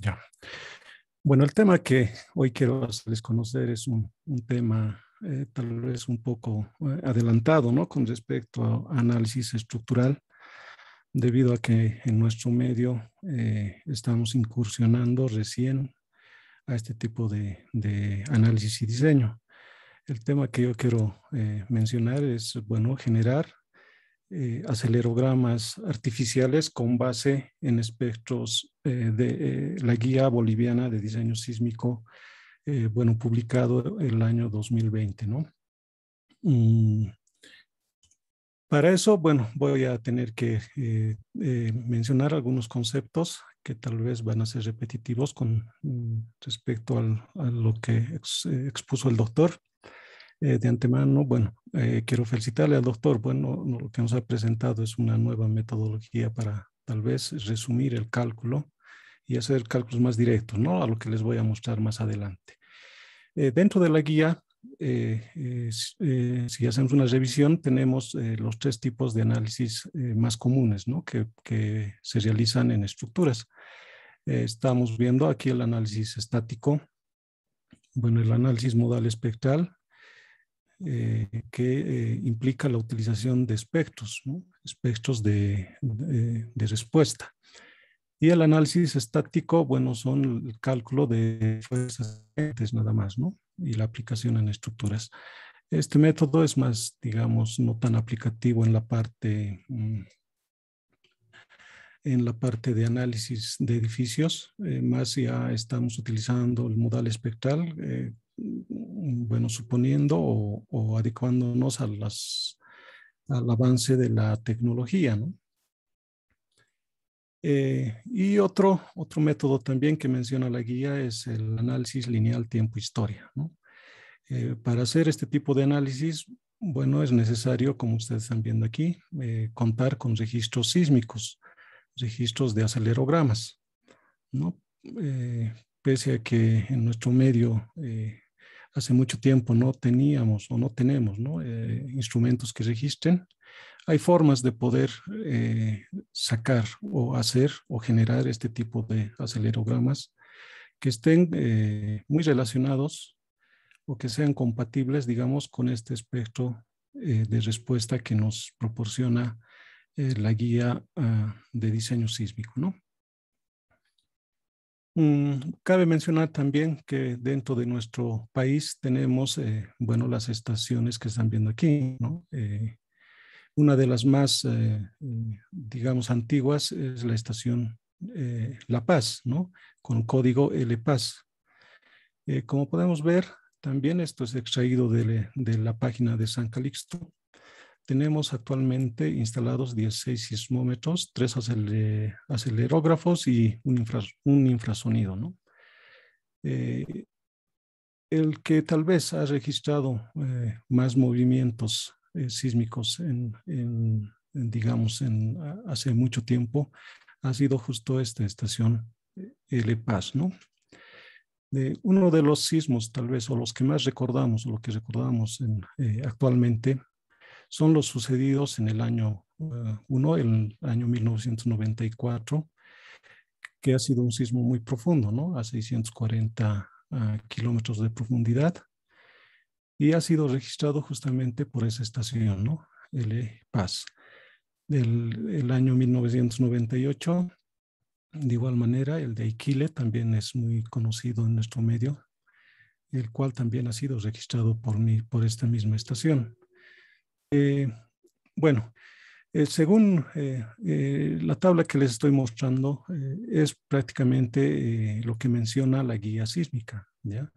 Ya. Bueno, el tema que hoy quiero hacerles conocer es un, tema eh, tal vez un poco eh, adelantado, ¿no? Con respecto a análisis estructural, debido a que en nuestro medio eh, estamos incursionando recién a este tipo de, de, análisis y diseño. El tema que yo quiero mencionar es, bueno, generar acelerogramas artificiales con base en espectros eh, de eh, la Guía Boliviana de Diseño Sísmico, eh, bueno, publicado el año 2020, ¿no? Mm, para eso, bueno, voy a tener que mencionar algunos conceptos que tal vez van a ser repetitivos con mm, respecto a lo que expuso el doctor. de antemano, bueno, quiero felicitarle al doctor. Bueno, lo que nos ha presentado es una nueva metodología para tal vez resumir el cálculo y hacer cálculos más directos, ¿no? A lo que les voy a mostrar más adelante. Eh, dentro de la guía, eh, eh, si hacemos una revisión, tenemos los tres tipos de análisis más comunes, ¿no? Que, se realizan en estructuras. estamos viendo aquí el análisis estático, bueno, el análisis modal espectral, que implica la utilización de espectros, ¿no? espectros de, de, respuesta. Y el análisis estático, bueno, son el cálculo de fuerzas nada más, ¿no? Y la aplicación en estructuras. Este método es más, digamos, no tan aplicativo en la parte, mm, en la parte de análisis de edificios. Eh, más ya estamos utilizando el modal espectral, eh, bueno, suponiendo o, adecuándonos al avance de la tecnología, ¿no? Eh, y otro, otro método también que menciona la guía es el análisis lineal tiempo-historia. Eh, para hacer este tipo de análisis, bueno, es necesario, como ustedes están viendo aquí, eh, contar con registros sísmicos, registros de acelerogramas. ¿no? pese a que en nuestro medio hace mucho tiempo no teníamos o no tenemos instrumentos que registren, hay formas de poder eh, sacar o hacer o generar este tipo de acelerogramas que estén eh, muy relacionados o que sean compatibles, digamos, con este espectro eh, de respuesta que nos proporciona la guía ah, de diseño sísmico, ¿no? Mm, cabe mencionar también que dentro de nuestro país tenemos, bueno, las estaciones que están viendo aquí, ¿no? Una de las más, eh, eh, digamos, antiguas es la estación eh, La Paz, ¿no? Con código L como podemos ver, también esto es extraído de, la página de San Calixto. Tenemos actualmente instalados 16 sismómetros, tres acelerógrafos y un, infrasonido, ¿no? el que tal vez ha registrado más movimientos eh, sísmicos en, digamos, en, hace mucho tiempo, ha sido justo esta estación el eh, Paz, ¿no? De eh, uno de los sismos, tal vez, o los que más recordamos, o lo que recordamos actualmente, son los sucedidos en el año 1, el año 1994, que ha sido un sismo muy profundo, ¿no? A 640 ah, kilómetros de profundidad, y ha sido registrado justamente por esa estación, ¿no? El Paz. Del año 1998, de igual manera, el de Iquile también es muy conocido en nuestro medio, el cual también ha sido registrado por, mí, por esta misma estación. Eh, bueno, eh, según eh, la tabla que les estoy mostrando, es prácticamente lo que menciona la guía sísmica. ¿ya?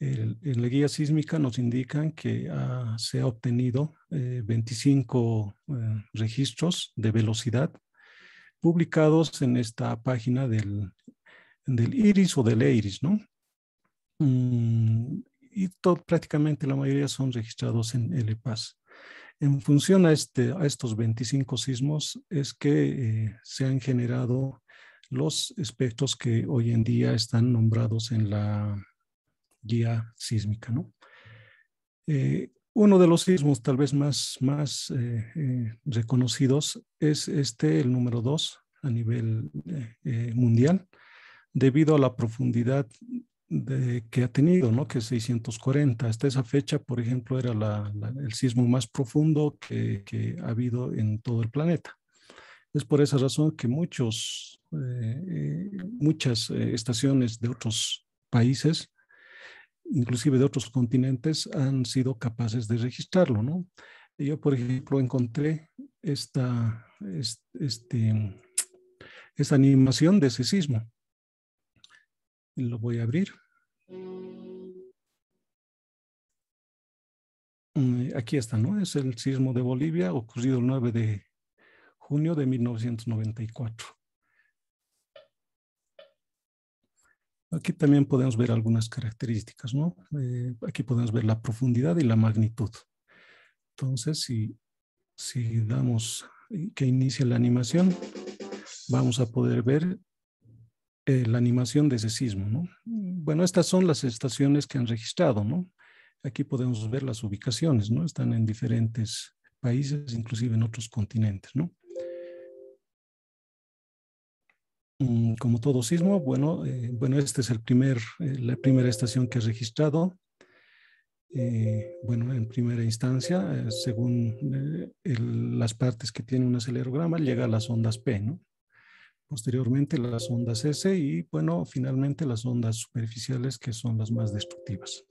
en la guía sísmica nos indican que se ha obtenido 25 eh, eh, registros de velocidad publicados en esta página del, IRIS o del EIRIS, ¿no? Mm, y prácticamente la mayoría son registrados en el EPAS. En función a, este, a estos 25 sismos es que eh, se han generado los espectros que hoy en día están nombrados en la guía sísmica. ¿no? Eh, uno de los sismos tal vez más, más eh, eh, reconocidos es este, el número 2 a nivel mundial, debido a la profundidad que ha tenido, ¿no? que es 640. Hasta esa fecha, por ejemplo, era el sismo más profundo que, ha habido en todo el planeta. Es por esa razón que muchos, muchas estaciones de otros países inclusive de otros continentes, han sido capaces de registrarlo, ¿no? Yo, por ejemplo, encontré esta, este, esta animación de ese sismo. Lo voy a abrir. Mm, aquí está, ¿no? Es el sismo de Bolivia ocurrido el 9 de junio de 1994. Aquí también podemos ver algunas características, ¿no? Eh, aquí podemos ver la profundidad y la magnitud. Entonces, si, damos eh, que inicie la animación, vamos a poder ver eh, la animación de ese sismo, ¿no? Bueno, estas son las estaciones que han registrado, ¿no? Aquí podemos ver las ubicaciones, ¿no? Están en diferentes países, inclusive en otros continentes, ¿no? como todo sismo, bueno, eh, bueno esta es el primer, eh, la primera estación que ha registrado. Eh, bueno, en primera instancia, según las partes que tiene un acelerograma, llega a las ondas P, ¿no? Posteriormente las ondas S y, bueno, finalmente las ondas superficiales que son las más destructivas.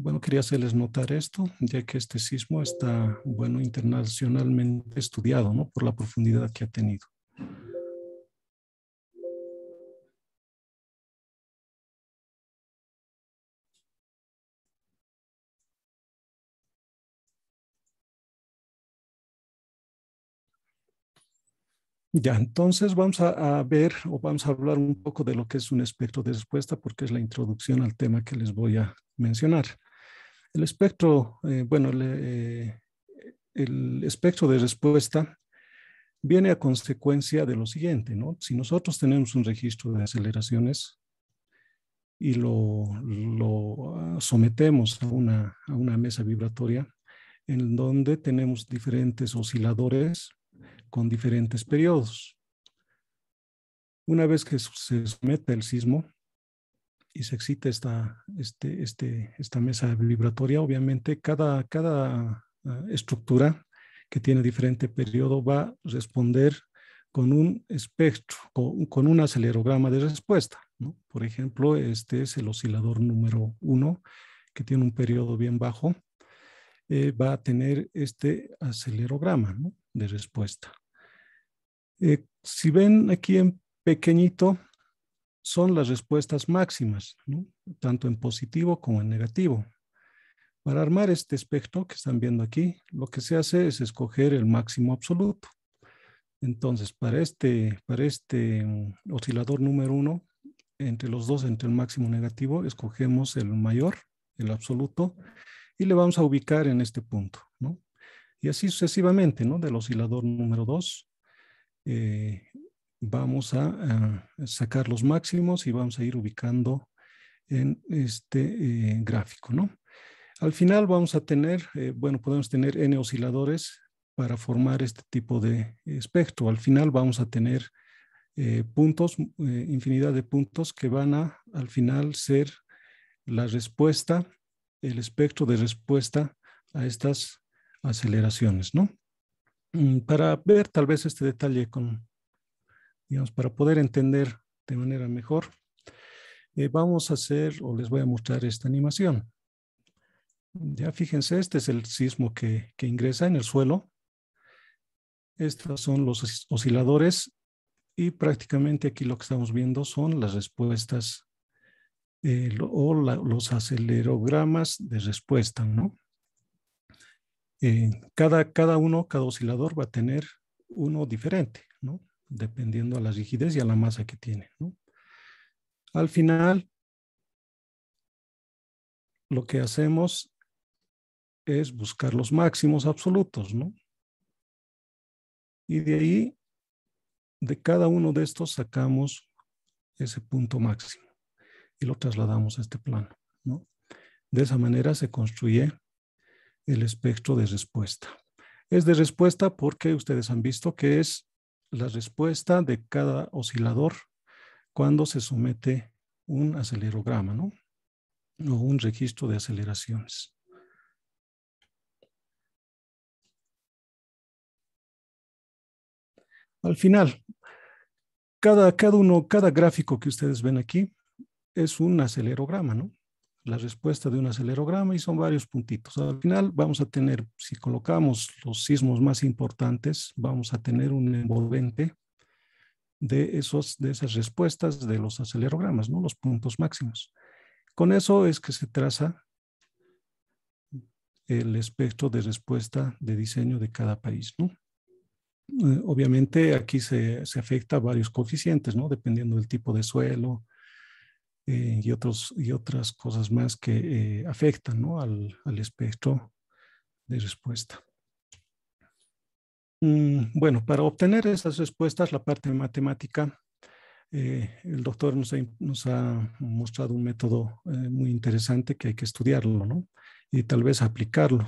Bueno, quería hacerles notar esto, ya que este sismo está, bueno, internacionalmente estudiado, ¿no? Por la profundidad que ha tenido. Ya, entonces vamos a, a, ver o vamos a hablar un poco de lo que es un espectro de respuesta porque es la introducción al tema que les voy a mencionar. El espectro, eh, bueno, eh, el espectro de respuesta viene a consecuencia de lo siguiente, Si nosotros tenemos un registro de aceleraciones y lo, ah, sometemos a una, a una mesa vibratoria, en donde tenemos diferentes osciladores con diferentes periodos. Una vez que se somete el sismo, y se excita este, este, esta, mesa vibratoria. Obviamente, cada, ah, estructura que tiene diferente periodo va a responder con un espectro, con, un acelerograma de respuesta. Por ejemplo, este es el oscilador número uno, que tiene un periodo bien bajo, eh, va a tener este acelerograma de respuesta. Eh, si ven aquí en pequeñito, son las respuestas máximas, tanto en positivo como en negativo. Para armar este espectro que están viendo aquí, lo que se hace es escoger el máximo absoluto. Entonces, para este, para este mm, oscilador número uno, entre los dos, entre el máximo negativo, escogemos el mayor, el absoluto, y le vamos a ubicar en este punto, Y así sucesivamente, ¿no? Del oscilador número dos, eh, vamos a, sacar los máximos y vamos a ir ubicando en este eh, gráfico, ¿no? Al final vamos a tener, eh, bueno, podemos tener n osciladores para formar este tipo de espectro. Al final vamos a tener eh, puntos, infinidad de puntos que van a, al final, ser la respuesta, el espectro de respuesta a estas aceleraciones, ¿no? Mm, para ver tal vez este detalle con, digamos, para poder entender de manera mejor, eh, vamos a hacer o les voy a mostrar esta animación. Ya fíjense, este es el sismo que, ingresa en el suelo. Estos son los osciladores y prácticamente aquí lo que estamos viendo son las respuestas eh, o los acelerogramas de respuesta, ¿no? Eh, cada, cada uno, cada oscilador va a tener uno diferente dependiendo a la rigidez y a la masa que tiene. Al final, lo que hacemos es buscar los máximos absolutos, ¿no? Y de ahí, de cada uno de estos sacamos ese punto máximo y lo trasladamos a este plano, De esa manera se construye el espectro de respuesta. Es de respuesta porque ustedes han visto que es la respuesta de cada oscilador cuando se somete un acelerograma, ¿no? O un registro de aceleraciones. Al final, cada, cada uno, cada gráfico que ustedes ven aquí es un acelerograma, ¿no? la respuesta de un acelerograma y son varios puntitos. Al final vamos a tener, si colocamos los sismos más importantes, vamos a tener un envolvente de, esos, de esas respuestas de los acelerogramas, ¿no? los puntos máximos. Con eso es que se traza el espectro de respuesta de diseño de cada país. ¿no? Eh, obviamente aquí se, se afecta a varios coeficientes, ¿no? dependiendo del tipo de suelo, eh, y, otros, y otras cosas más que eh, afectan al, al, espectro de respuesta. Mm, bueno, para obtener esas respuestas, la parte de matemática, eh, el doctor nos ha, nos ha, mostrado un método muy interesante que hay que estudiarlo ¿no? y tal vez aplicarlo.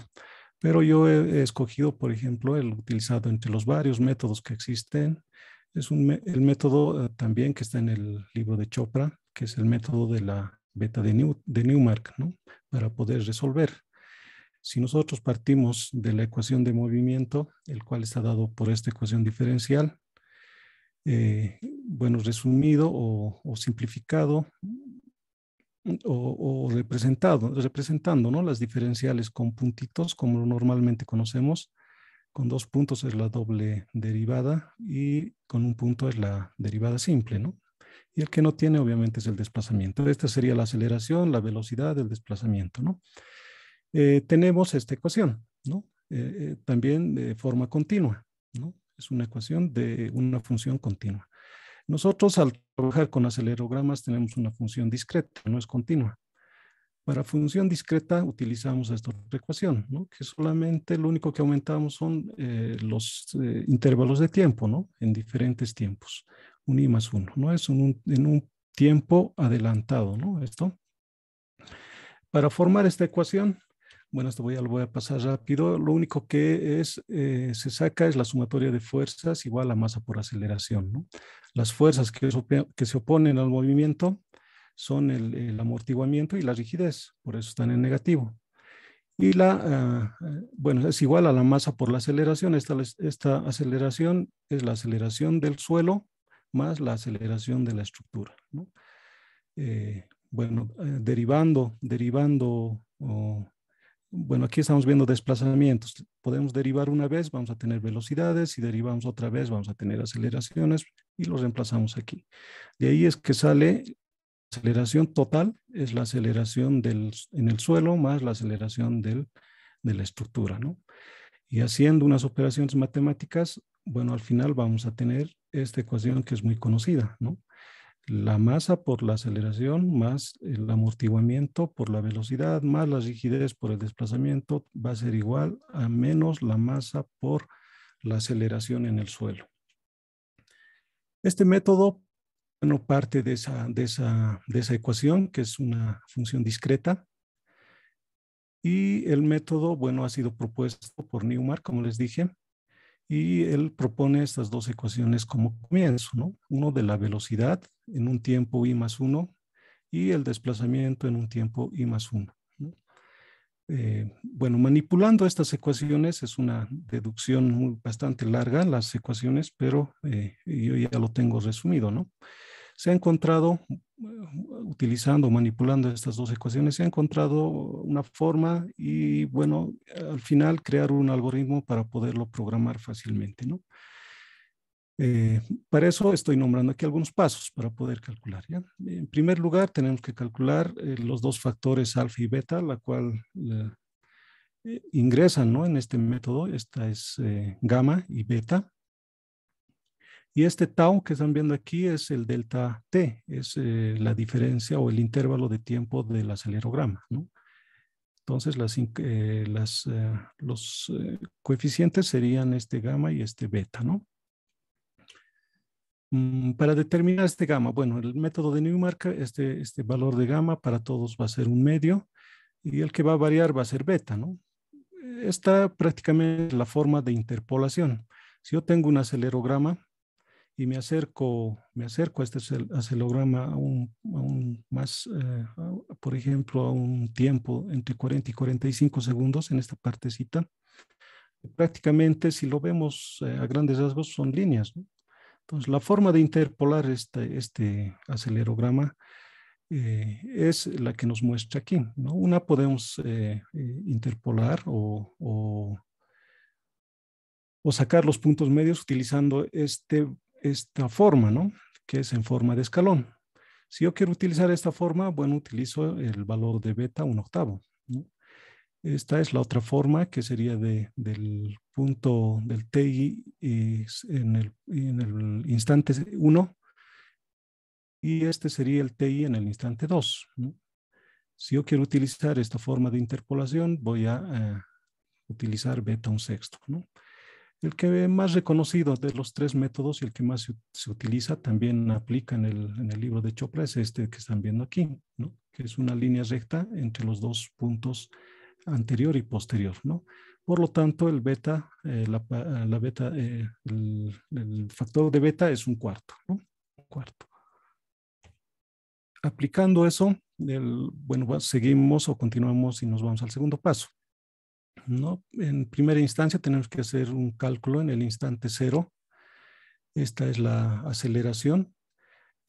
Pero yo he escogido, por ejemplo, el utilizado entre los varios métodos que existen, es un, el método eh, también que está en el libro de Chopra, que es el método de la beta de, de Newmark, ¿no? Para poder resolver. Si nosotros partimos de la ecuación de movimiento, el cual está dado por esta ecuación diferencial, eh, bueno, resumido o, simplificado o, representado, representando ¿no? las diferenciales con puntitos como normalmente conocemos, con dos puntos es la doble derivada y con un punto es la derivada simple, ¿no? Y el que no tiene obviamente es el desplazamiento. Esta sería la aceleración, la velocidad, el desplazamiento, ¿no? Eh, tenemos esta ecuación, ¿no? Eh, eh, también de forma continua, ¿no? Es una ecuación de una función continua. Nosotros al trabajar con acelerogramas tenemos una función discreta, no es continua. Para función discreta utilizamos esta otra ecuación, ¿no? que solamente lo único que aumentamos son eh, los eh, intervalos de tiempo, ¿no? en diferentes tiempos, un i más uno, ¿no? es en un tiempo adelantado, ¿no? Esto. Para formar esta ecuación, bueno, esto voy, lo voy a pasar rápido, lo único que es, eh, se saca es la sumatoria de fuerzas igual a masa por aceleración, Las fuerzas que se oponen al movimiento son el, amortiguamiento y la rigidez, por eso están en negativo. Y la, ah, eh, bueno, es igual a la masa por la aceleración. Esta, esta aceleración es la aceleración del suelo más la aceleración de la estructura. Eh, bueno, eh, derivando, derivando, bueno, aquí estamos viendo desplazamientos. Podemos derivar una vez, vamos a tener velocidades, si derivamos otra vez, vamos a tener aceleraciones y los reemplazamos aquí. De ahí es que sale aceleración total es la aceleración del, en el suelo más la aceleración del, de la estructura, ¿no? Y haciendo unas operaciones matemáticas, bueno, al final vamos a tener esta ecuación que es muy conocida, ¿no? La masa por la aceleración más el amortiguamiento por la velocidad más la rigidez por el desplazamiento va a ser igual a menos la masa por la aceleración en el suelo. Este método bueno, parte de esa, de esa, de esa ecuación, que es una función discreta. Y el método, bueno, ha sido propuesto por Newmark, como les dije, y él propone estas dos ecuaciones como comienzo, ¿no? Uno de la velocidad en un tiempo i más uno, y el desplazamiento en un tiempo i más uno, eh, bueno, manipulando estas ecuaciones es una deducción bastante larga, las ecuaciones, pero eh, yo ya lo tengo resumido, ¿no? se ha encontrado, utilizando, o manipulando estas dos ecuaciones, se ha encontrado una forma y, bueno, al final crear un algoritmo para poderlo programar fácilmente, ¿no? Eh, para eso estoy nombrando aquí algunos pasos para poder calcular. ¿ya? En primer lugar, tenemos que calcular eh, los dos factores alfa y beta, la cual eh, ingresan ¿no? en este método. Esta es gamma y beta. Y este tau que están viendo aquí es el delta t, es eh, la diferencia o el intervalo de tiempo del acelerograma. ¿no? Entonces las, eh, eh, los coeficientes serían este gamma y este beta. ¿no? Mm, para determinar este gamma, bueno, el método de Newmark, este, este valor de gamma para todos va a ser un medio y el que va a variar va a ser beta. ¿no? Esta prácticamente es la forma de interpolación. Si yo tengo un acelerograma y me acerco, me acerco a este acelerograma a un, más, eh, por ejemplo, a un tiempo entre 40 y 45 segundos en esta partecita. Prácticamente, si lo vemos eh, a grandes rasgos, son líneas. Entonces, la forma de interpolar este, este acelerograma eh, es la que nos muestra aquí. ¿no? Una podemos interpolar o sacar los puntos medios utilizando este esta forma, ¿no? Que es en forma de escalón. Si yo quiero utilizar esta forma, bueno, utilizo el valor de beta un octavo. Esta es la otra forma que sería del punto del TI eh, en el, instante 1 y este sería el TI en el instante 2. Si yo quiero utilizar esta forma de interpolación, voy a eh, utilizar beta un sexto. ¿no? El que más reconocido de los tres métodos y el que más se, utiliza también aplica en el, libro de Chopra es este que están viendo aquí, ¿no? que es una línea recta entre los dos puntos anterior y posterior. ¿no? Por lo tanto, el beta, eh, la, beta eh, el, factor de beta es un cuarto. ¿no? cuarto. Aplicando eso, bueno, seguimos o continuamos y nos vamos al segundo paso. ¿no? En primera instancia tenemos que hacer un cálculo en el instante cero. Esta es la aceleración.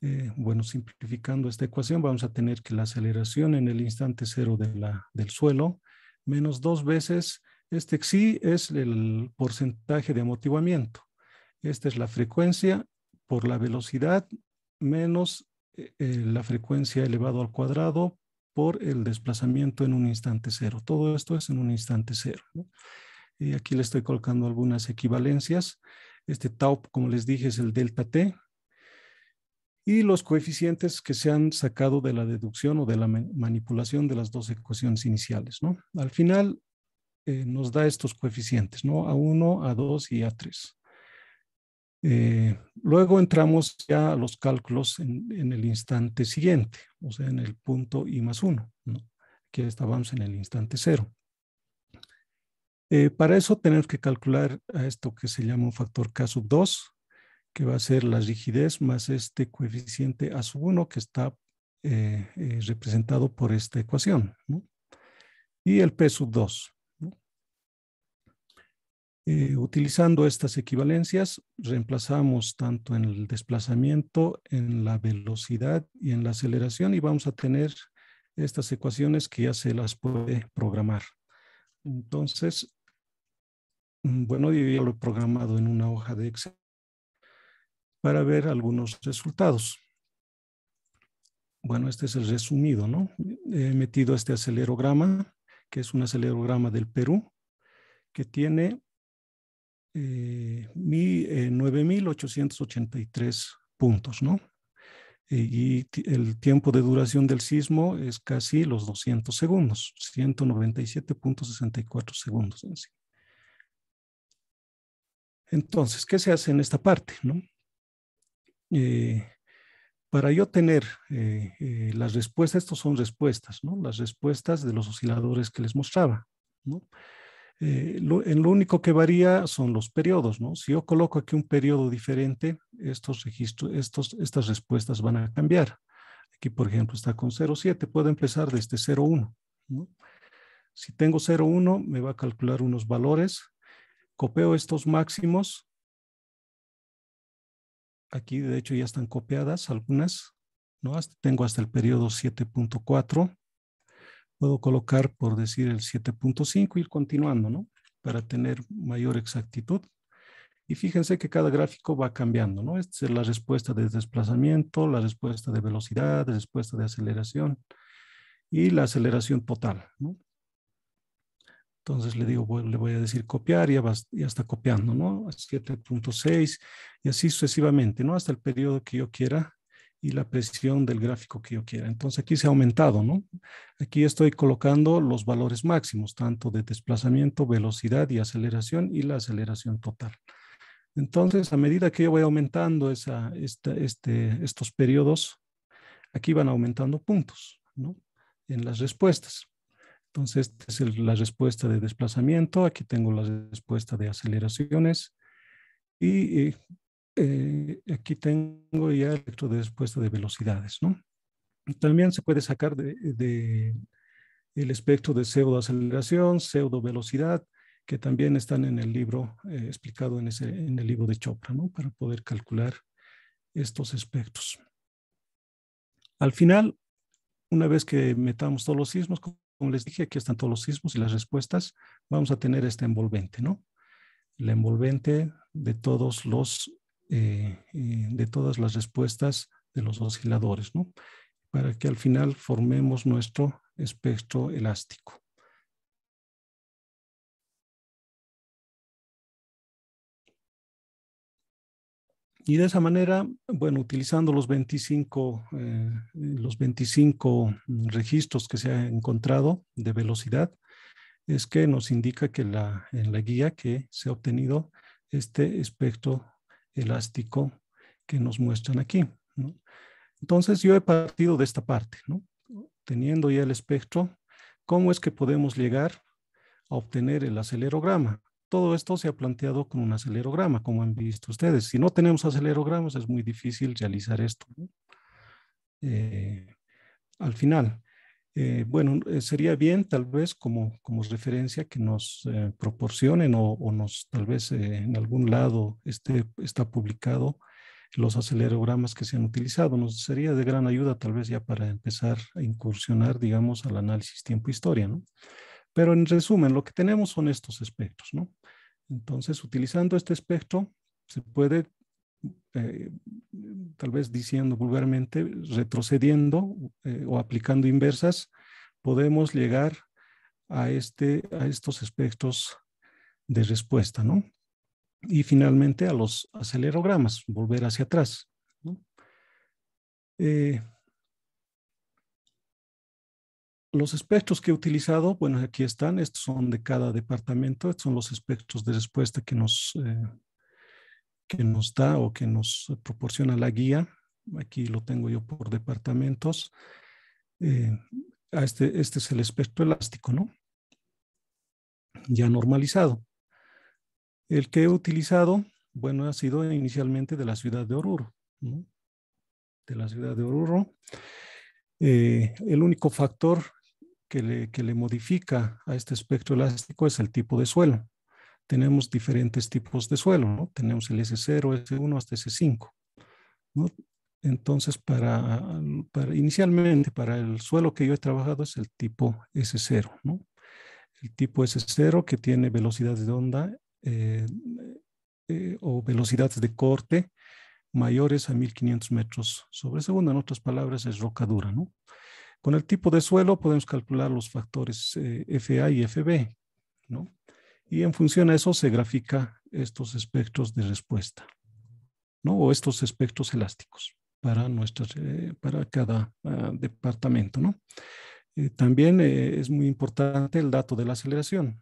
Eh, bueno, simplificando esta ecuación, vamos a tener que la aceleración en el instante cero del suelo menos dos veces, este xi es el porcentaje de amortiguamiento. Esta es la frecuencia por la velocidad menos eh, eh, la frecuencia elevado al cuadrado por el desplazamiento en un instante cero. Todo esto es en un instante cero. Y eh, aquí le estoy colocando algunas equivalencias. Este tau, como les dije, es el delta t. Y los coeficientes que se han sacado de la deducción o de la manipulación de las dos ecuaciones iniciales. ¿no? Al final eh, nos da estos coeficientes, ¿no? A1, A2 y A3. Eh, luego entramos ya a los cálculos en, el instante siguiente, o sea, en el punto I más 1. que estábamos en el instante 0. Eh, para eso tenemos que calcular a esto que se llama un factor K sub 2, que va a ser la rigidez más este coeficiente A sub 1 que está eh, representado por esta ecuación. Y el P sub 2. Eh, utilizando estas equivalencias, reemplazamos tanto en el desplazamiento, en la velocidad y en la aceleración y vamos a tener estas ecuaciones que ya se las puede programar. Entonces, mm, bueno, yo ya lo he programado en una hoja de Excel para ver algunos resultados. Bueno, este es el resumido, ¿no? He metido este acelerograma, que es un acelerograma del Perú, que tiene 9.883 eh, eh, puntos, ¿no? Y el tiempo de duración del sismo es casi los 200 segundos, 197.64 segundos. En sí. Entonces, ¿qué se hace en esta parte? ¿no? Eh, para yo tener las respuestas, estas son respuestas, ¿no? las respuestas de los osciladores que les mostraba. ¿no? Eh, lo, en lo único que varía son los periodos, ¿no? Si yo coloco aquí un periodo diferente, estos registros, estas respuestas van a cambiar. Aquí, por ejemplo, está con 0,7, puedo empezar desde 0,1, ¿no? Si tengo 0,1, me va a calcular unos valores, copio estos máximos. Aquí, de hecho, ya están copiadas algunas, ¿no? tengo hasta el periodo 7.4 puedo colocar, por decir, el 7.5 ir continuando, ¿no? Para tener mayor exactitud. Y fíjense que cada gráfico va cambiando, ¿no? Esta es la respuesta de desplazamiento, la respuesta de velocidad, la respuesta de aceleración y la aceleración total, ¿no? Entonces le digo, le voy a decir copiar, y ya está copiando, ¿no? 7.6 y así sucesivamente, ¿no? Hasta el periodo que yo quiera y la precisión del gráfico que yo quiera. Entonces aquí se ha aumentado, ¿no? Aquí estoy colocando los valores máximos, tanto de desplazamiento, velocidad y aceleración y la aceleración total. Entonces, a medida que yo voy aumentando esa, este, estos periodos, aquí van aumentando puntos, ¿no? En las respuestas. Entonces, esta es la respuesta de desplazamiento, aquí tengo la respuesta de aceleraciones y eh, eh, aquí tengo ya el espectro de respuesta de velocidades, ¿no? También se puede sacar de, el espectro de pseudoaceleración, velocidad, que también están en el libro, eh, explicado en, ese, en el libro de Chopra, ¿no? Para poder calcular estos espectros. Al final, una vez que metamos todos los sismos, como les dije, aquí están todos los sismos y las respuestas, vamos a tener este envolvente, ¿no? El envolvente de todos los eh, eh, de todas las respuestas de los osciladores, ¿no? para que al final formemos nuestro espectro elástico. Y de esa manera, bueno, utilizando los 25, eh, los 25 registros que se ha encontrado de velocidad, es que nos indica que en la guía que se ha obtenido este espectro elástico que nos muestran aquí. Entonces yo he partido de esta parte, teniendo ya el espectro, ¿cómo es que podemos llegar a obtener el acelerograma? Todo esto se ha planteado con un acelerograma, como han visto ustedes. Si no tenemos acelerogramas, es muy difícil realizar esto. Eh, al final, eh, bueno, eh, sería bien tal vez como, como referencia que nos eh, proporcionen o, nos tal vez en algún lado esté, está publicado los acelerogramas que se han utilizado. Nos sería de gran ayuda tal vez ya para empezar a incursionar, digamos, al análisis tiempo-historia, ¿no? Pero en resumen, lo que tenemos son estos espectros, ¿no? Entonces, utilizando este espectro, se puede eh, tal vez diciendo vulgarmente, retrocediendo eh, o aplicando inversas, podemos llegar a, este, a estos espectros de respuesta, ¿no? Y finalmente a los acelerogramas, volver hacia atrás. Eh, los espectros que he utilizado, bueno, aquí están, estos son de cada departamento, estos son los espectros de respuesta que nos, que nos da o que nos proporciona la guía. Aquí lo tengo yo por departamentos. Eh, este, este es el espectro elástico, ¿no? Ya normalizado. El que he utilizado, bueno, ha sido inicialmente de la ciudad de Oruro, ¿no? De la ciudad de Oruro. Eh, el único factor que que le modifica a este espectro elástico es el tipo de suelo tenemos diferentes tipos de suelo, ¿no? Tenemos el S0, S1 hasta S5, ¿no? Entonces, para, inicialmente, para el suelo que yo he trabajado es el tipo S0, ¿no? El tipo S0 que tiene velocidades de onda eh, eh, o velocidades de corte mayores a 1500 metros sobre segundo, en otras palabras, es roca dura, ¿no? Con el tipo de suelo podemos calcular los factores eh, FA y FB, ¿no? y en función a eso se grafica estos espectros de respuesta, ¿no? O estos espectros elásticos para, nuestras, eh, para cada ah, departamento, ¿no? Eh, también eh, es muy importante el dato de la aceleración.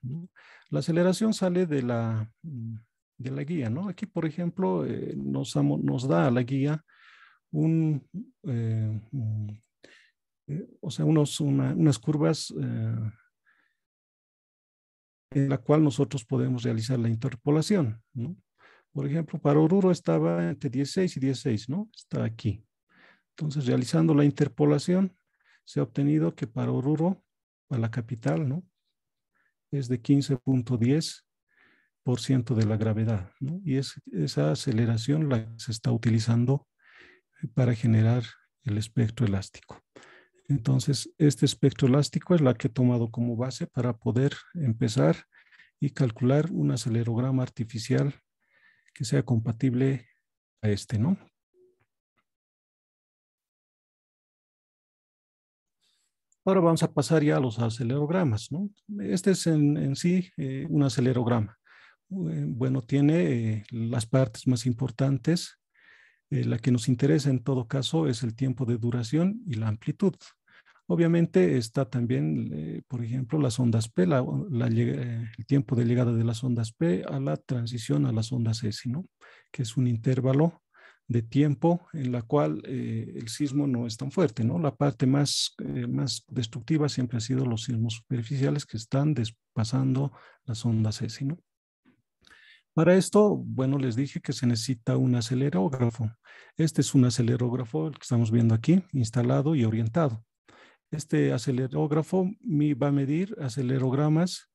La aceleración sale de la, mm, de la guía, ¿no? Aquí, por ejemplo, nos, nos, da a la guía un, o sea, unos, unas curvas en la cual nosotros podemos realizar la interpolación, ¿no? Por ejemplo, para Oruro estaba entre 16 y 16, ¿no? Está aquí. Entonces, realizando la interpolación, se ha obtenido que para Oruro, para la capital, ¿no? Es de 15.10% de la gravedad, ¿no? Y es esa aceleración la que se está utilizando eh, para generar el espectro elástico. Entonces, este espectro elástico es la que he tomado como base para poder empezar y calcular un acelerograma artificial que sea compatible a este, ¿no? Ahora vamos a pasar ya a los acelerogramas, ¿no? Este es en, sí eh, un acelerograma. Eh, bueno, tiene eh, las partes más importantes. la que nos interesa en todo caso es el tiempo de duración y la amplitud. Obviamente está también, eh, por ejemplo, las ondas P, el tiempo de llegada de las ondas P a la transición a las ondas S, que es un intervalo de tiempo en la cual eh, el sismo no es tan fuerte, ¿no? La parte más, eh, más destructiva siempre ha sido los sismos superficiales que están despasando las ondas S, ¿no? Para esto, bueno, les dije que se necesita un acelerógrafo. Este es un acelerógrafo el que estamos viendo aquí, instalado y orientado. Este acelerógrafo va a medir acelerogramas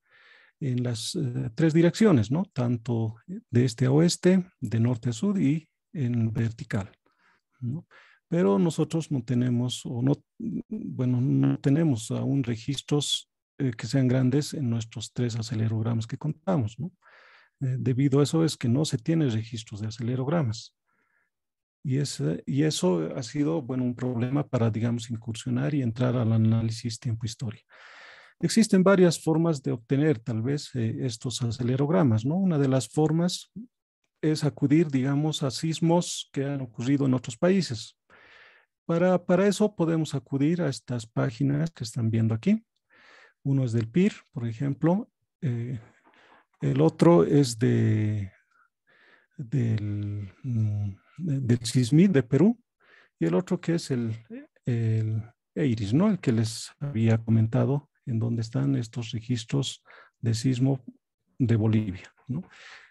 en las eh, tres direcciones, ¿no? Tanto de este a oeste, de norte a sur y en vertical. ¿no? Pero nosotros no tenemos, o no, bueno, no tenemos aún registros eh, que sean grandes en nuestros tres acelerogramas que contamos, ¿no? Eh, debido a eso es que no se tiene registros de acelerogramas. Y, eso ha sido bueno, un problema para, digamos, incursionar y entrar al análisis tiempo-historia. E Existen varias formas de obtener tal vez eh, estos acelerogramas, ¿no? Una de las formas es acudir, digamos, a sismos que han ocurrido en otros países. Para, para eso podemos acudir a estas páginas que están viendo aquí. Uno es del PIR, por ejemplo. Eh, el otro es de, del... Mm, del CISMID de Perú y el otro que es el, el EIRIS, ¿no? El que les había comentado en dónde están estos registros de sismo de Bolivia, ¿no?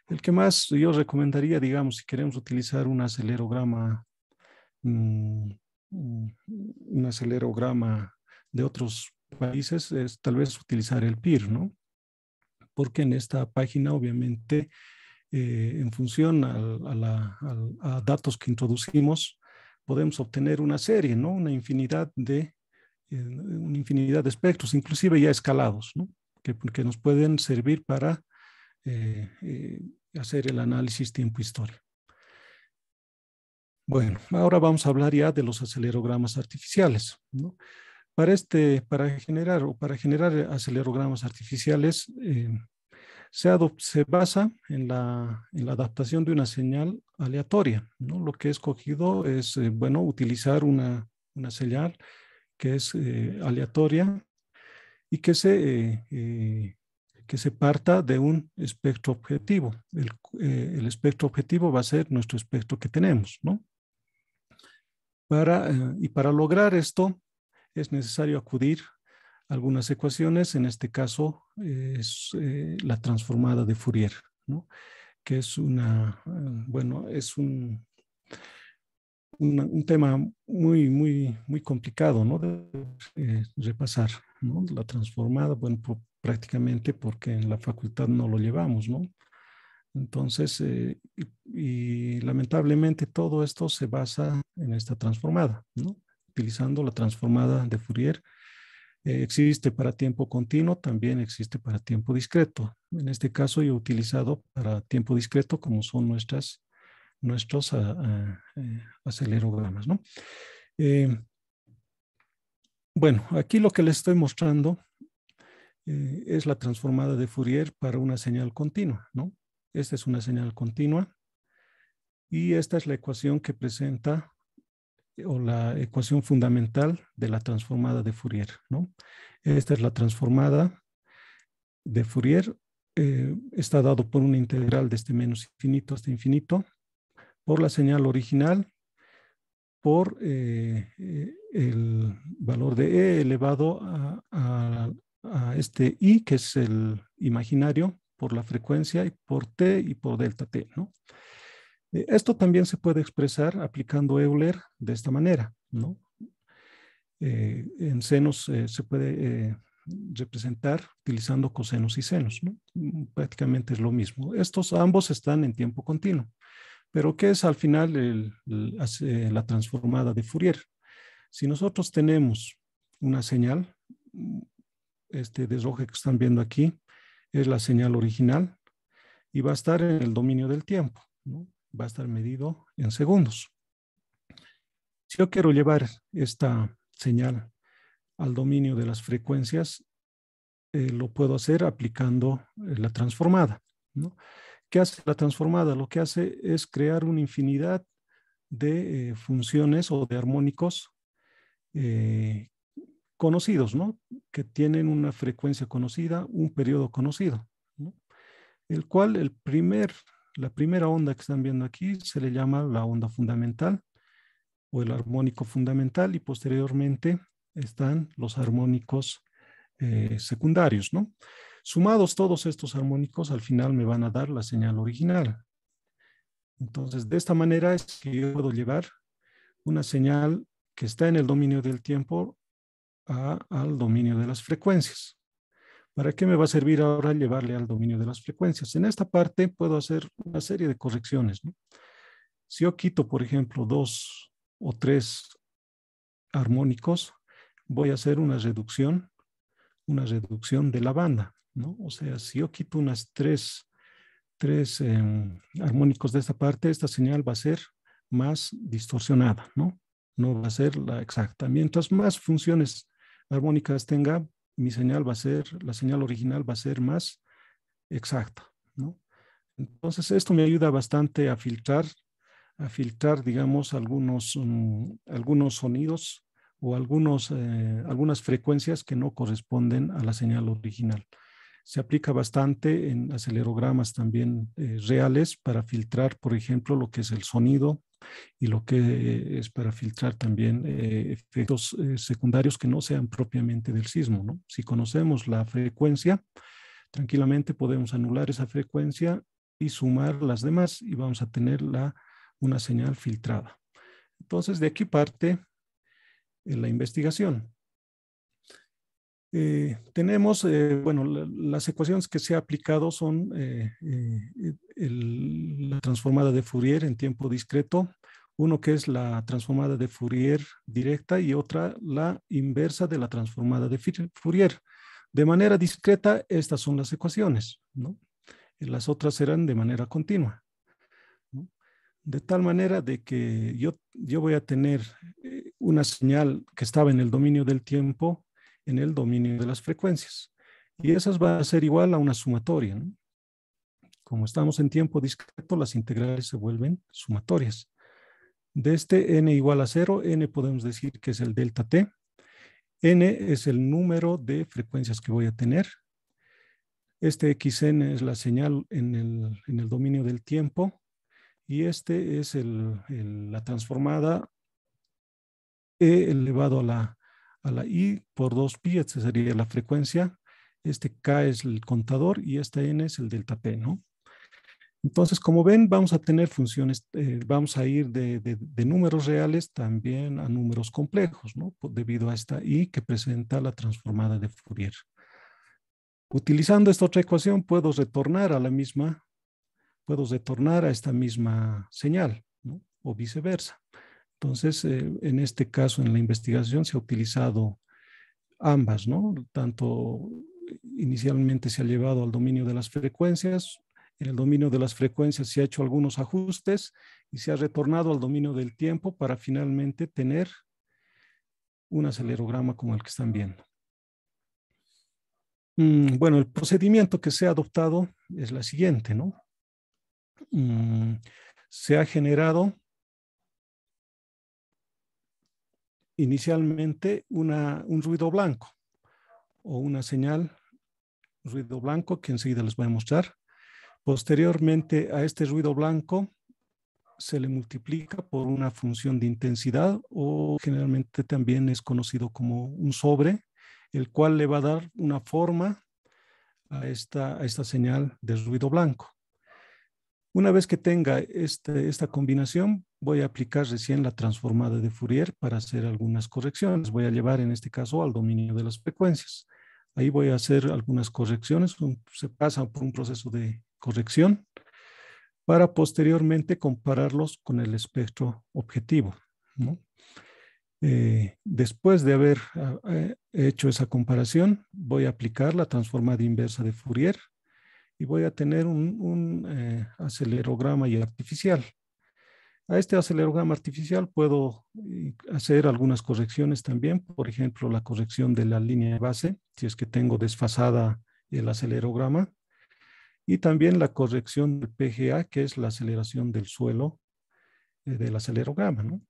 El que más yo recomendaría, digamos, si queremos utilizar un acelerograma, mm, un acelerograma de otros países, es tal vez utilizar el PIR, ¿no? Porque en esta página, obviamente, eh, en función a, datos que introducimos, podemos obtener una serie, ¿no? Una infinidad de, eh, una infinidad de espectros, inclusive ya escalados, ¿no? que, nos pueden servir para eh, hacer el análisis tiempo-historia. Bueno, ahora vamos a hablar ya de los acelerogramas artificiales. ¿no? Para, este, para generar o para generar acelerogramas artificiales, se, basa en la, adaptación de una señal aleatoria. ¿no? Lo que he escogido es, eh, bueno, utilizar una, señal que es eh, aleatoria y que se, eh, que se parta de un espectro objetivo. El, espectro objetivo va a ser nuestro espectro que tenemos, ¿no? Para, y para lograr esto es necesario acudir algunas ecuaciones, en este caso eh, es eh, la transformada de Fourier, que es una, eh, bueno, es un, un tema muy, muy, muy complicado ¿no? de repasar, ¿no? la transformada, bueno, prácticamente porque en la facultad no lo llevamos, ¿no? Entonces, y, lamentablemente todo esto se basa en esta transformada, ¿no? Utilizando la transformada de Fourier, eh, existe para tiempo continuo, también existe para tiempo discreto. En este caso yo he utilizado para tiempo discreto como son nuestras, nuestros ah, ah, eh, acelerogramas. ¿no? Eh, bueno, aquí lo que les estoy mostrando es la transformada de Fourier para una señal continua. ¿no? Esta es una señal continua y esta es la ecuación que presenta o la ecuación fundamental de la transformada de Fourier. ¿no? Esta es la transformada de Fourier. Eh, está dado por una integral desde este menos infinito hasta infinito, por la señal original, por eh, eh, el valor de E elevado a, a este I, que es el imaginario, por la frecuencia, y por T y por delta T. ¿no? Eh, esto también se puede expresar aplicando Euler de esta manera, ¿no? Eh, en senos eh, se puede representar utilizando cosenos y senos, ¿no? Mm, prácticamente es lo mismo. Estos ambos están en tiempo continuo. Pero ¿qué es al final la transformada de Fourier? Si nosotros tenemos una señal, mm, este desloje que están viendo aquí es la señal original y va a estar en el dominio del tiempo. ¿no? va a estar medido en segundos. Si yo quiero llevar esta señal al dominio de las frecuencias, eh, lo puedo hacer aplicando eh, la transformada. ¿Qué hace la transformada? Lo que hace es crear una infinidad de eh, funciones o de armónicos conocidos, ¿no? que tienen una frecuencia conocida, un periodo conocido, el cual el primer la primera onda que están viendo aquí se le llama la onda fundamental o el armónico fundamental y posteriormente están los armónicos eh, secundarios, ¿no? Sumados todos estos armónicos, al final me van a dar la señal original. Entonces, de esta manera es que yo puedo llevar una señal que está en el dominio del tiempo al dominio de las frecuencias. ¿Para qué me va a servir ahora llevarle al dominio de las frecuencias? En esta parte puedo hacer una serie de correcciones. Si yo quito, por ejemplo, dos o tres armónicos, voy a hacer una reducción, una reducción de la banda. ¿no? O sea, si yo quito unas tres, tres em, armónicos de esta parte, esta señal va a ser más distorsionada, ¿no? No va a ser la exacta. Mientras más funciones armónicas tenga, mi señal va a ser, la señal original va a ser más exacta, ¿no? Entonces, esto me ayuda bastante a filtrar, a filtrar, digamos, algunos, mm, algunos sonidos o algunos, eh, algunas frecuencias que no corresponden a la señal original. Se aplica bastante en acelerogramas también eh, reales para filtrar, por ejemplo, lo que es el sonido y lo que es para filtrar también eh, efectos eh, secundarios que no sean propiamente del sismo. ¿no? Si conocemos la frecuencia, tranquilamente podemos anular esa frecuencia y sumar las demás y vamos a tener una señal filtrada. Entonces, de aquí parte eh, la investigación. Eh, tenemos, eh, bueno, las ecuaciones que se ha aplicado son eh, la transformada de Fourier en tiempo discreto, uno que es la transformada de Fourier directa y otra la inversa de la transformada de Fourier. De manera discreta, estas son las ecuaciones, ¿no? Las otras serán de manera continua. ¿no? De tal manera de que yo, yo voy a tener una señal que estaba en el dominio del tiempo en el dominio de las frecuencias. Y esas van a ser igual a una sumatoria. Como estamos en tiempo discreto, las integrales se vuelven sumatorias. De este n igual a 0, n podemos decir que es el delta t. n es el número de frecuencias que voy a tener. Este xn es la señal en el, en el dominio del tiempo. Y este es la transformada e elevado a la a la I por 2 pi, esta sería la frecuencia. Este K es el contador y esta N es el delta P, ¿no? Entonces, como ven, vamos a tener funciones, eh, vamos a ir de, de, de, números reales también a números complejos, ¿no? Debido a esta I que presenta la transformada de Fourier. Utilizando esta otra ecuación, puedo retornar a la misma, puedo retornar a esta misma señal, ¿no? O viceversa. Entonces, eh, en este caso, en la investigación se ha utilizado ambas, ¿no? Tanto inicialmente se ha llevado al dominio de las frecuencias, en el dominio de las frecuencias se ha hecho algunos ajustes y se ha retornado al dominio del tiempo para finalmente tener un acelerograma como el que están viendo. Mm, bueno, el procedimiento que se ha adoptado es la siguiente, ¿no? Mm, se ha generado inicialmente un ruido blanco o una señal ruido blanco que enseguida les voy a mostrar. Posteriormente a este ruido blanco se le multiplica por una función de intensidad o generalmente también es conocido como un sobre, el cual le va a dar una forma a esta, a esta señal de ruido blanco. Una vez que tenga este, esta combinación, voy a aplicar recién la transformada de Fourier para hacer algunas correcciones. Voy a llevar en este caso al dominio de las frecuencias. Ahí voy a hacer algunas correcciones, se pasa por un proceso de corrección para posteriormente compararlos con el espectro objetivo. Eh, después de haber ah, eh, hecho esa comparación, voy a aplicar la transformada inversa de Fourier y voy a tener un, eh, acelerograma y artificial. A este acelerograma artificial puedo eh, hacer algunas correcciones también, por ejemplo, la corrección de la línea de base, si es que tengo desfasada el acelerograma, y también la corrección del PGA, que es la aceleración del suelo eh, del acelerograma. ¿no?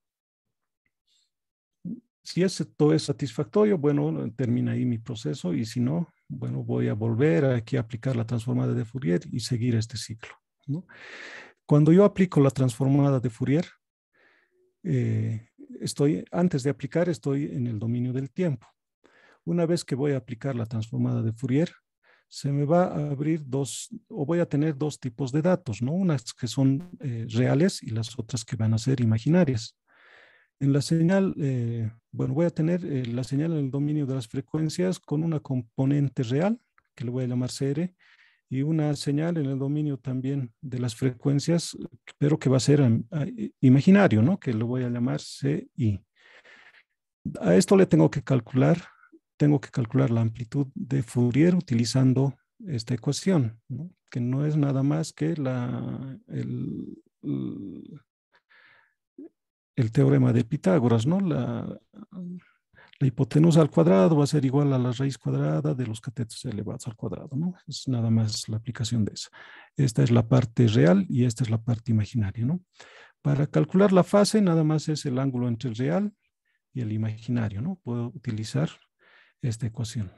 Si esto es satisfactorio, bueno, termina ahí mi proceso y si no, bueno, voy a volver aquí a aplicar la transformada de Fourier y seguir este ciclo. Cuando yo aplico la transformada de Fourier, eh, estoy, antes de aplicar estoy en el dominio del tiempo. Una vez que voy a aplicar la transformada de Fourier, se me va a abrir dos, o voy a tener dos tipos de datos, ¿no? Unas que son eh, reales y las otras que van a ser imaginarias. En la señal, eh, bueno, voy a tener la señal en el dominio de las frecuencias con una componente real, que le voy a llamar CR, y una señal en el dominio también de las frecuencias, pero que va a ser imaginario, ¿no? Que lo voy a llamar CI. A esto le tengo que calcular, tengo que calcular la amplitud de Fourier utilizando esta ecuación, ¿no? que no es nada más que la, el, teorema de Pitágoras, ¿no? la hipotenusa al cuadrado va a ser igual a la raíz cuadrada de los catetos elevados al cuadrado, ¿no? Es nada más la aplicación de eso. Esta es la parte real y esta es la parte imaginaria, ¿no? Para calcular la fase, nada más es el ángulo entre el real y el imaginario, ¿no? Puedo utilizar esta ecuación.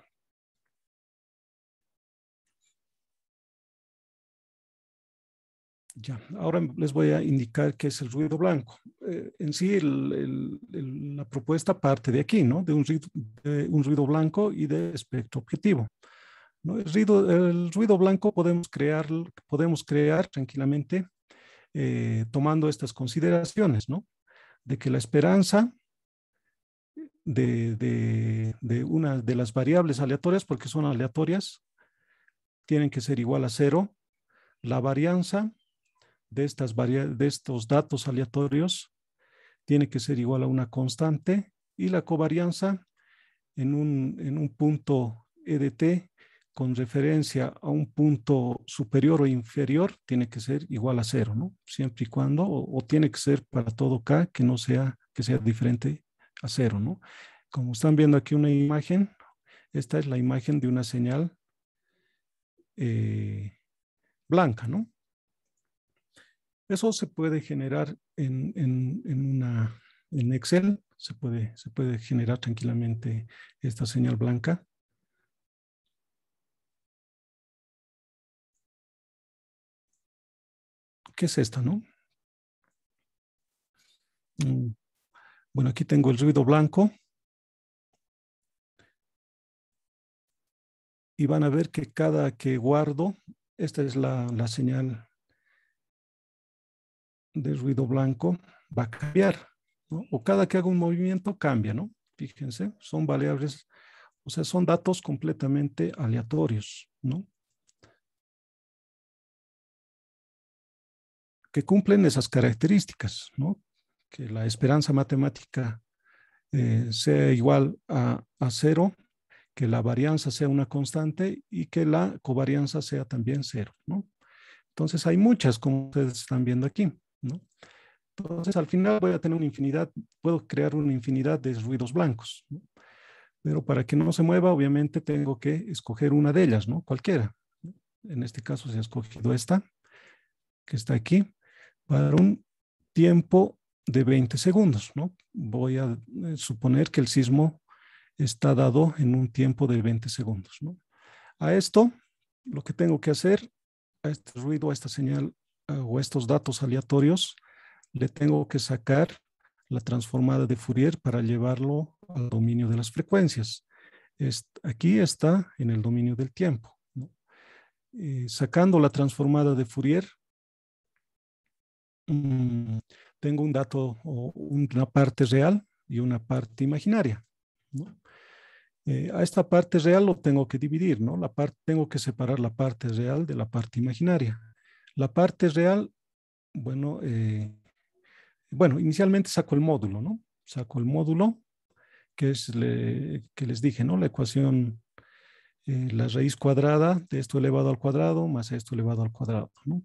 Ya, ahora les voy a indicar qué es el ruido blanco. Eh, en sí, la propuesta parte de aquí, ¿no? De un ruido, blanco y de espectro objetivo. El, ruido, el ruido blanco podemos crear, podemos crear tranquilamente eh, tomando estas consideraciones, ¿no? De que la esperanza de, de una de las variables aleatorias, porque son aleatorias, tienen que ser igual a cero. La varianza de, estas de estos datos aleatorios tiene que ser igual a una constante y la covarianza en un, punto EDT con referencia a un punto superior o inferior tiene que ser igual a cero, ¿no? Siempre y cuando, o, tiene que ser para todo K que no sea, que sea diferente a cero, ¿no? Como están viendo aquí una imagen, esta es la imagen de una señal eh, blanca, ¿no? Eso se puede generar en, en, Excel, se puede, se puede generar tranquilamente esta señal blanca. ¿Qué es esta, no? Mm. Bueno, aquí tengo el ruido blanco. Y van a ver que cada que guardo, esta es la, la señal de ruido blanco va a cambiar, ¿no? O cada que haga un movimiento cambia, ¿no? Fíjense, son variables, o sea, son datos completamente aleatorios, ¿no? Que cumplen esas características, ¿no? Que la esperanza matemática eh, sea igual a, a cero, que la varianza sea una constante y que la covarianza sea también cero, ¿no? Entonces hay muchas, como ustedes están viendo aquí. Entonces, al final voy a tener una infinidad, puedo crear una infinidad de ruidos blancos. Pero para que no se mueva, obviamente tengo que escoger una de ellas, ¿no? Cualquiera. En este caso se ha escogido esta, que está aquí, para un tiempo de 20 segundos, ¿no? Voy a eh, suponer que el sismo está dado en un tiempo de 20 segundos, A esto, lo que tengo que hacer, a este ruido, a esta señal o estos datos aleatorios, le tengo que sacar la transformada de Fourier para llevarlo al dominio de las frecuencias. aquí está en el dominio del tiempo. Eh, sacando la transformada de Fourier, mm, tengo un dato una parte real y una parte imaginaria. Eh, a esta parte real lo tengo que dividir, ¿no? La tengo que separar la parte real de la parte imaginaria. La parte real, bueno, eh, bueno, inicialmente saco el módulo, ¿no? Saco el módulo, que es, que les dije, ¿no? La ecuación, eh, la raíz cuadrada de esto elevado al cuadrado más esto elevado al cuadrado, ¿no?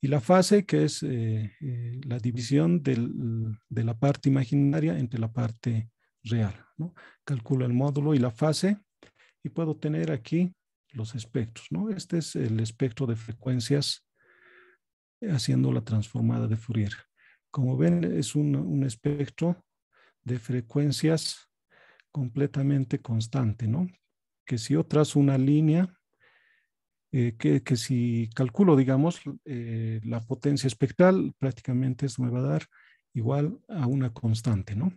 Y la fase, que es eh, la división del, de la parte imaginaria entre la parte real, ¿no? Calculo el módulo y la fase y puedo tener aquí los espectros, ¿no? Este es el espectro de frecuencias haciendo la transformada de Fourier. Como ven, es un, espectro de frecuencias completamente constante, ¿no? Que si yo trazo una línea, eh, que, si calculo, digamos, eh, la potencia espectral, prácticamente eso me va a dar igual a una constante, ¿no?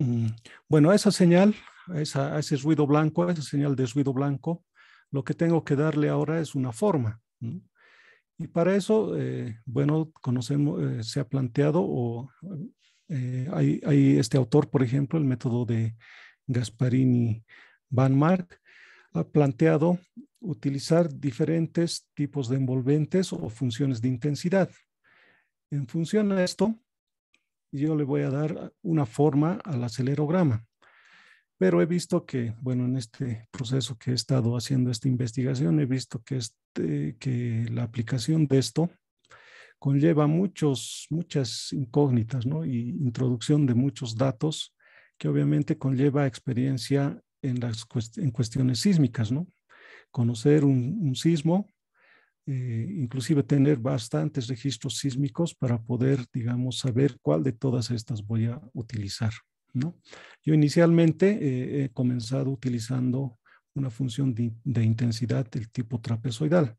Mm, bueno, esa señal a, ese ruido blanco, a esa señal de ruido blanco, lo que tengo que darle ahora es una forma. Y para eso, eh, bueno, conocemos, eh, se ha planteado, o eh, hay, hay, este autor, por ejemplo, el método de Gasparini Van Mark, ha planteado utilizar diferentes tipos de envolventes o funciones de intensidad. En función a esto, yo le voy a dar una forma al acelerograma pero he visto que, bueno, en este proceso que he estado haciendo esta investigación, he visto que, este, que la aplicación de esto conlleva muchos, muchas incógnitas, ¿no? Y introducción de muchos datos que obviamente conlleva experiencia en, las en cuestiones sísmicas, ¿no? Conocer un, sismo, eh, inclusive tener bastantes registros sísmicos para poder, digamos, saber cuál de todas estas voy a utilizar. Yo inicialmente eh, he comenzado utilizando una función de, intensidad del tipo trapezoidal.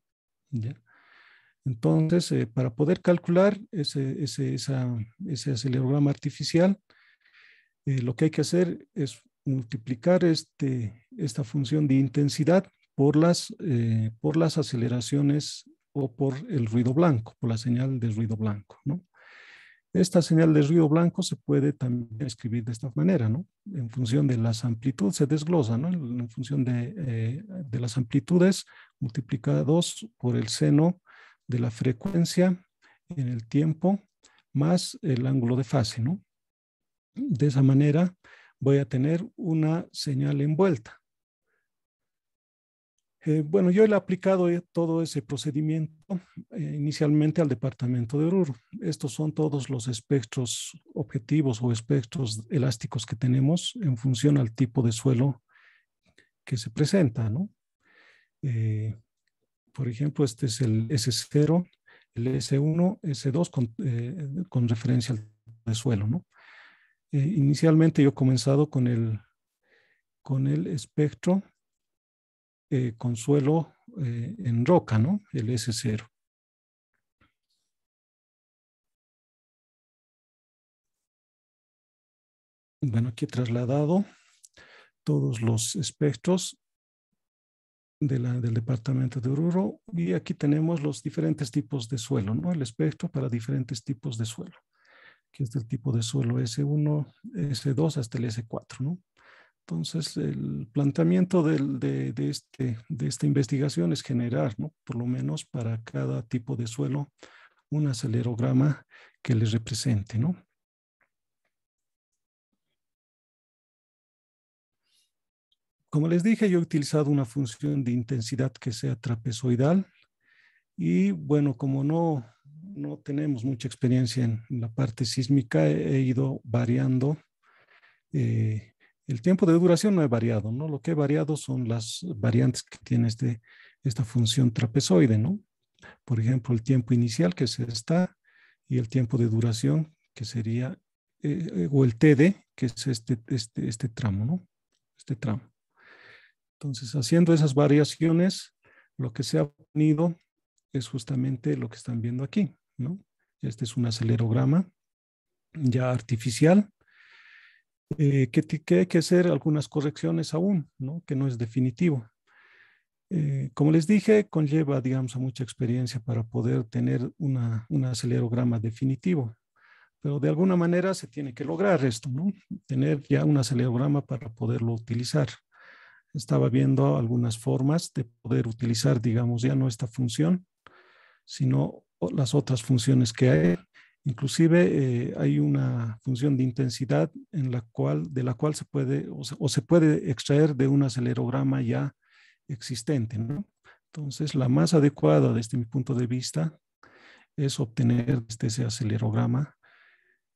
Entonces, eh, para poder calcular ese, ese, acelerograma artificial, eh, lo que hay que hacer es multiplicar este, esta función de intensidad por las, por las aceleraciones o por el ruido blanco, por la señal de ruido blanco. ¿no? Esta señal de río blanco se puede también escribir de esta manera, ¿no? En función de las amplitudes, se desglosa, ¿no? En función eh, de, las amplitudes, multiplicada 2 por el seno de la frecuencia en el tiempo más el ángulo de fase, ¿no? De esa manera voy a tener una señal envuelta. Eh, bueno, yo he aplicado eh, todo ese procedimiento eh, inicialmente al departamento de Oruro. Estos son todos los espectros objetivos o espectros elásticos que tenemos en función al tipo de suelo que se presenta, ¿no? por ejemplo, este es el S0, el S1, S2 con, referencia al tipo de suelo, ¿no? inicialmente yo he comenzado con con el espectro eh, con suelo eh, en roca, ¿no? El S0. Bueno, aquí he trasladado todos los espectros del departamento de Oruro y aquí tenemos los diferentes tipos de suelo, ¿no? El espectro para diferentes tipos de suelo, que es del tipo de suelo S1, S2 hasta el S4, ¿no? Entonces, el planteamiento de, este, de, esta investigación es generar, ¿no? por lo menos para cada tipo de suelo, un acelerograma que les represente. ¿no? Como les dije, yo he utilizado una función de intensidad que sea trapezoidal y bueno, como no, tenemos mucha experiencia en la parte sísmica, he, ido variando eh, el tiempo de duración no es variado, ¿no? Lo que he variado son las variantes que tiene este, esta función trapezoide, ¿no? Por ejemplo, el tiempo inicial, que es esta, y el tiempo de duración, que sería, eh, eh, o el TD, que es este, este, este, tramo, ¿no? Este tramo. Entonces, haciendo esas variaciones, lo que se ha unido es justamente lo que están viendo aquí, ¿no? Este es un acelerograma ya artificial eh, que, hay que hacer algunas correcciones aún, ¿no? que no es definitivo. Eh, como les dije, conlleva, digamos, mucha experiencia para poder tener un acelerograma definitivo, pero de alguna manera se tiene que lograr esto, ¿no? tener ya un acelerograma para poderlo utilizar. Estaba viendo algunas formas de poder utilizar, digamos, ya no esta función, sino las otras funciones que hay Inclusive eh, hay una función de intensidad en la cual, de la cual se puede o se, puede extraer de un acelerograma ya existente. Entonces, la más adecuada desde mi punto de vista es obtener desde ese acelerograma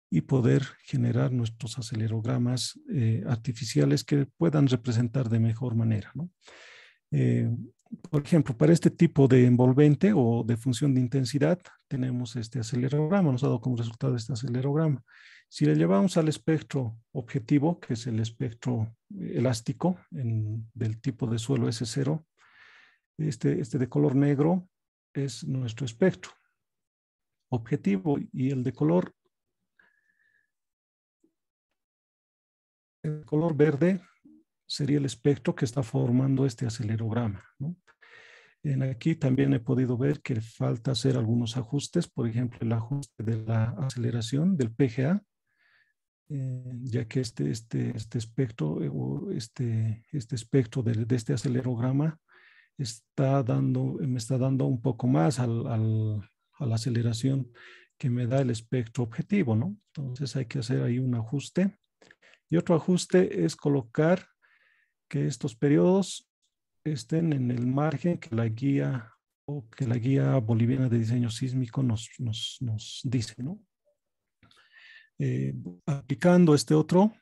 y poder generar nuestros acelerogramas eh, artificiales que puedan representar de mejor manera. ¿no? Eh, por ejemplo, para este tipo de envolvente o de función de intensidad, tenemos este acelerograma, nos ha dado como resultado este acelerograma. Si le llevamos al espectro objetivo, que es el espectro elástico del tipo de suelo S0, este, este de color negro es nuestro espectro objetivo y el de color, el color verde sería el espectro que está formando este acelerograma. ¿no? En aquí también he podido ver que falta hacer algunos ajustes, por ejemplo, el ajuste de la aceleración del PGA, eh, ya que este, este, este espectro eh, este, este espectro de, de, este acelerograma está dando, me está dando un poco más a la aceleración que me da el espectro objetivo, ¿no? Entonces hay que hacer ahí un ajuste. Y otro ajuste es colocar que estos periodos estén en el margen que la guía o que la guía boliviana de diseño sísmico nos, dice, ¿no? Eh, aplicando este otro,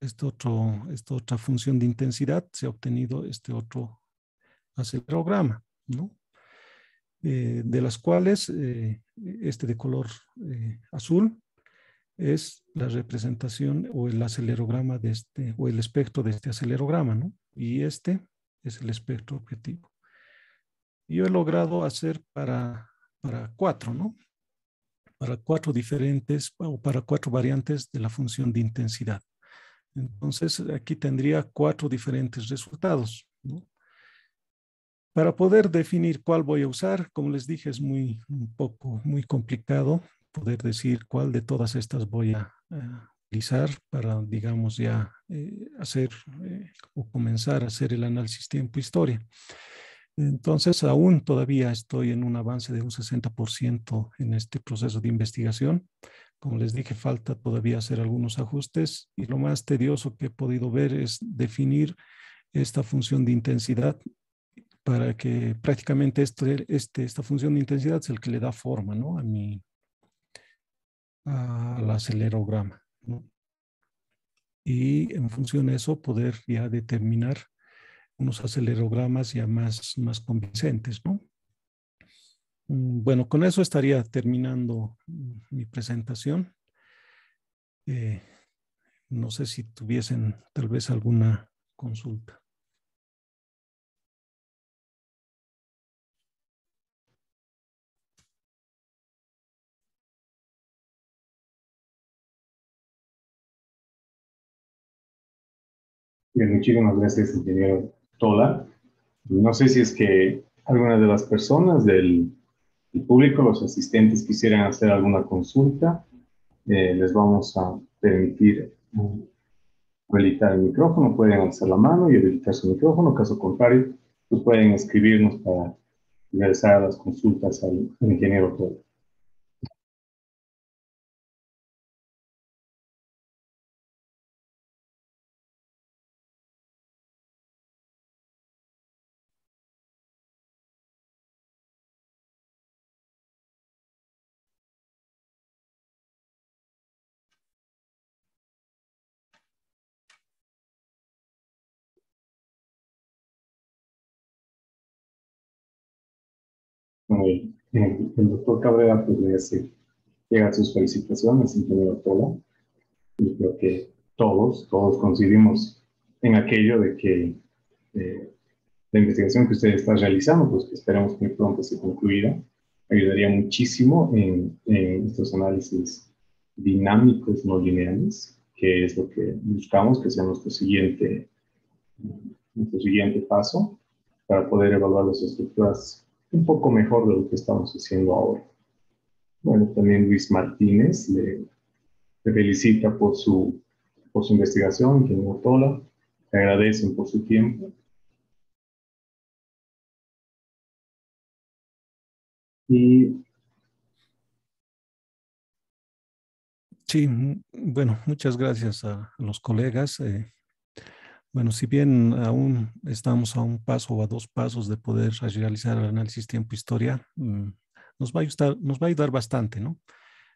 este otro, esta otra función de intensidad, se ha obtenido este otro acelerograma, ¿no? Eh, de las cuales eh, este de color azul es la representación o el acelerograma de este, o el espectro de este acelerograma, ¿no? Y este es el espectro objetivo. Yo he logrado hacer para, para cuatro, ¿no? Para cuatro diferentes o para cuatro variantes de la función de intensidad. Entonces, aquí tendría cuatro diferentes resultados, ¿no? Para poder definir cuál voy a usar, como les dije, es muy un poco muy complicado poder decir cuál de todas estas voy a eh, utilizar para, digamos, ya eh, hacer eh, o comenzar a hacer el análisis tiempo-historia. Entonces, aún todavía estoy en un avance de un 60% en este proceso de investigación. Como les dije, falta todavía hacer algunos ajustes y lo más tedioso que he podido ver es definir esta función de intensidad para que prácticamente este, este, esta función de intensidad es el que le da forma ¿no? a, mi, al acelerograma. Y en función de eso poder ya determinar unos acelerogramas ya más, más convincentes, ¿no? Mm, bueno, con eso estaría terminando mi presentación. Eh, no sé si tuviesen tal vez alguna consulta. Bien, muchísimas gracias, ingeniero Tola. No sé si es que alguna de las personas del, público, los asistentes, quisieran hacer alguna consulta. Eh, les vamos a permitir eh, habilitar el micrófono, pueden alzar la mano y habilitar su micrófono, caso contrario, pues pueden escribirnos para ingresar las consultas al, al ingeniero Tola. el, doctor Cabrera, pues le hace llegar sus felicitaciones, ingeniero Tola, y creo que todos, todos coincidimos en aquello de que eh, la investigación que usted está realizando, pues que esperamos que pronto se concluya, ayudaría muchísimo en, estos análisis dinámicos no lineales, que es lo que buscamos que sea nuestro siguiente, nuestro siguiente paso para poder evaluar las estructuras un poco mejor de lo que estamos haciendo ahora. Bueno, también Luis Martínez le, felicita por su, por su investigación, ingeniero Tola, le agradecen por su tiempo. Y Sí, bueno, muchas gracias a los colegas eh, bueno, si bien aún estamos a un paso o a dos pasos de poder realizar el análisis tiempo-historia, mm, nos, va a ayudar, nos va a ayudar bastante, ¿no?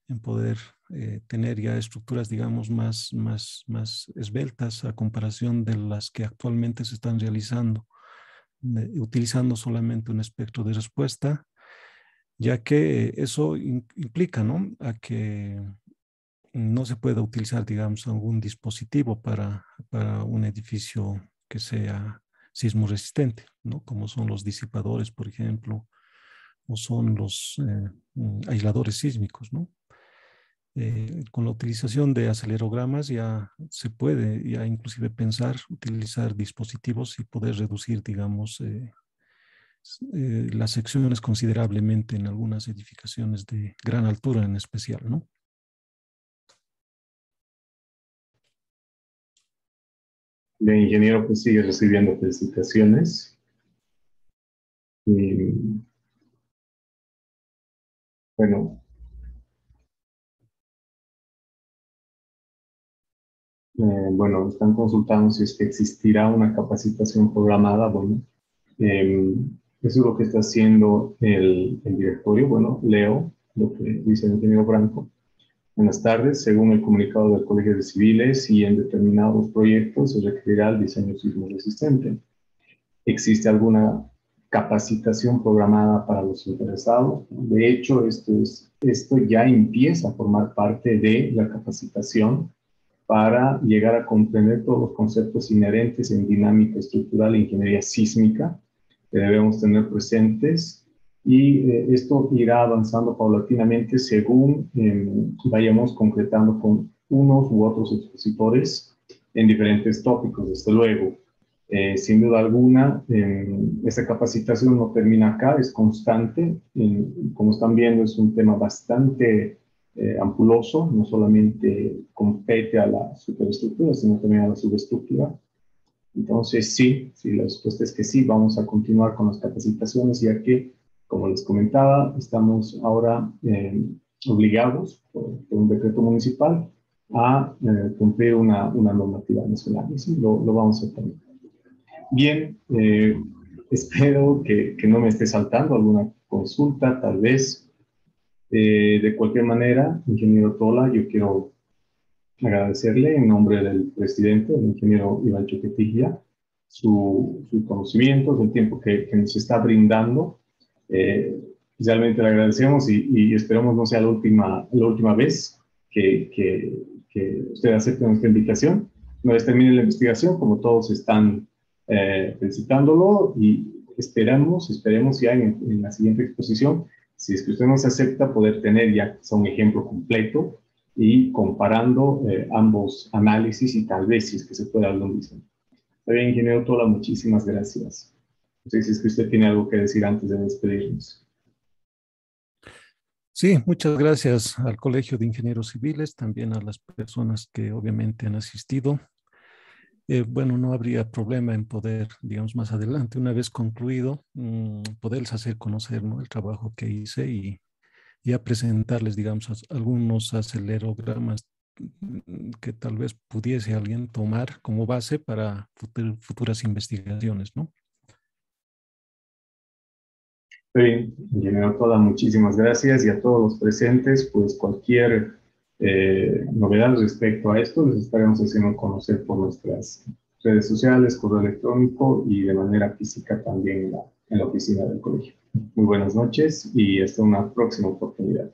En poder eh, tener ya estructuras, digamos, más, más, más esbeltas a comparación de las que actualmente se están realizando, utilizando solamente un espectro de respuesta, ya que eso implica, ¿no? A que no se puede utilizar, digamos, algún dispositivo para, un edificio que sea sismo resistente, ¿no? Como son los disipadores, por ejemplo, o son los eh, mm, aisladores sísmicos, ¿no? Eh, con la utilización de acelerogramas ya se puede, ya inclusive pensar, utilizar dispositivos y poder reducir, digamos, eh, las secciones considerablemente en algunas edificaciones de gran altura en especial, ¿no? El ingeniero, que pues, sigue recibiendo felicitaciones. bueno, eh, bueno, están consultando si es que existirá una capacitación programada. Bueno, em, eso es lo que está haciendo el, el directorio. Bueno, leo lo que dice el ingeniero Branco. Buenas tardes. Según el comunicado del Colegio de Civiles y en determinados proyectos se requerirá el diseño sismo resistente. ¿Existe alguna capacitación programada para los interesados? De hecho, esto, esto ya empieza a formar parte de la capacitación para llegar a comprender todos los conceptos inherentes en dinámica estructural e ingeniería sísmica que debemos tener presentes y eh, esto irá avanzando paulatinamente según em, vayamos concretando con unos u otros expositores en diferentes tópicos, desde luego. Eh, sin duda alguna, em, esta capacitación no termina acá, es constante. como están viendo, es un tema bastante eh, ampuloso, no solamente compete a la superestructura, sino también a la subestructura. Entonces, sí, sí, la respuesta es que sí, vamos a continuar con las capacitaciones, ya que como les comentaba, estamos ahora eh, obligados por, un decreto municipal a eh, cumplir una, normativa nacional. Y sí, lo, vamos a también. Bien, eh, espero que, no me esté saltando alguna consulta, tal vez. de cualquier manera, ingeniero Tola, yo quiero agradecerle en nombre del presidente, el ingeniero Iván Choquetilla, su, conocimiento, el tiempo que, que, nos está brindando eh, pues realmente le agradecemos y, esperamos no sea la última, la última vez que, usted acepte nuestra invitación. Una vez termine la investigación, como todos están eh, felicitándolo y esperamos, esperemos ya en, en, la siguiente exposición, si es que usted nos acepta, poder tener ya un ejemplo completo y comparando eh, ambos análisis y tal vez si es que se puede lo mismo. Está bien, ingeniero Tola, muchísimas gracias si es que usted tiene algo que decir antes de despedirnos. Sí, muchas gracias al Colegio de Ingenieros Civiles, también a las personas que obviamente han asistido. Eh, bueno, no habría problema en poder, digamos, más adelante, una vez concluido, poder mm, poderles hacer conocer el trabajo que hice y ya presentarles, digamos, algunos acelerogramas mm, que tal vez pudiese alguien tomar como base para futuras investigaciones, ¿no? Muy bien, ingeniero Toda, muchísimas gracias y a todos los presentes, pues cualquier eh, novedad respecto a esto les estaremos haciendo conocer por nuestras redes sociales, correo electrónico y de manera física también en la oficina del colegio. Muy buenas noches y hasta una próxima oportunidad.